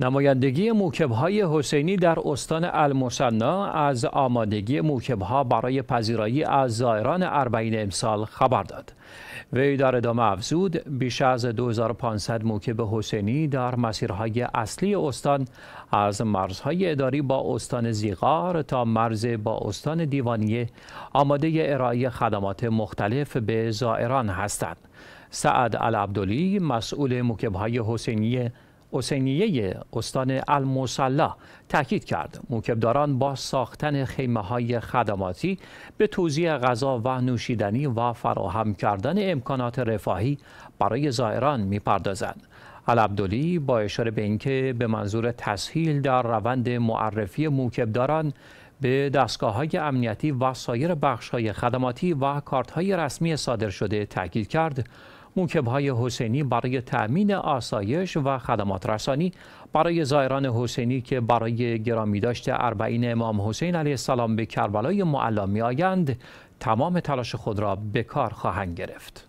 نمایندگی موکبهای حسینی در استان المصنا از آمادگی موکبها برای پذیرایی از زائران اربعین امسال خبر داد. وی در ادامه افزود بیش از 2500 موکب حسینی در مسیرهای اصلی استان از مرزهای اداری با استان زیغار تا مرز با استان دیوانیه آماده ارائه خدمات مختلف به زائران هستند. سعد العبدلی مسئول موکبهای حسینی حسینیه استان المصلا تاکید کرد موکبداران با ساختن خیمه های خدماتی به توزیع غذا و نوشیدنی و فراهم کردن امکانات رفاهی برای زائران میپردازند العبدلی با اشاره به اینکه به منظور تسهیل در روند معرفی موکبداران به دستگاه های امنیتی و سایر بخش های خدماتی و کارت های رسمی صادر شده تاکید کرد موکبهای های حسینی برای تأمین آسایش و خدمات رسانی برای زائران حسینی که برای گرامی داشت اربعین امام حسین علیه السلام به کربلای معلا می آیند تمام تلاش خود را به کار خواهند گرفت.